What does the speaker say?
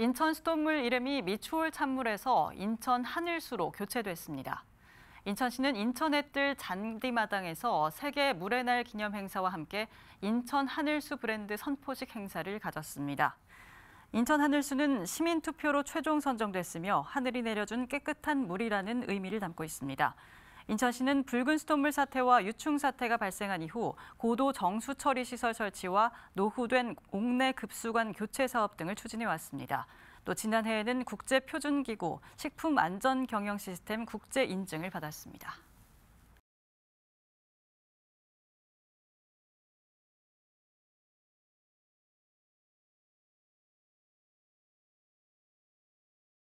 인천 수돗물 이름이 미추홀 찬물에서 인천 하늘수로 교체됐습니다. 인천시는 인천의 뜰 잔디마당에서 세계 물의 날 기념 행사와 함께 인천 하늘수 브랜드 선포식 행사를 가졌습니다. 인천 하늘수는 시민 투표로 최종 선정됐으며 하늘이 내려준 깨끗한 물이라는 의미를 담고 있습니다. 인천시는 붉은 수돗물 사태와 유충 사태가 발생한 이후 고도 정수 처리 시설 설치와 노후된 옥내 급수관 교체 사업 등을 추진해 왔습니다. 또 지난해에는 국제표준기구 식품안전경영시스템 국제인증을 받았습니다.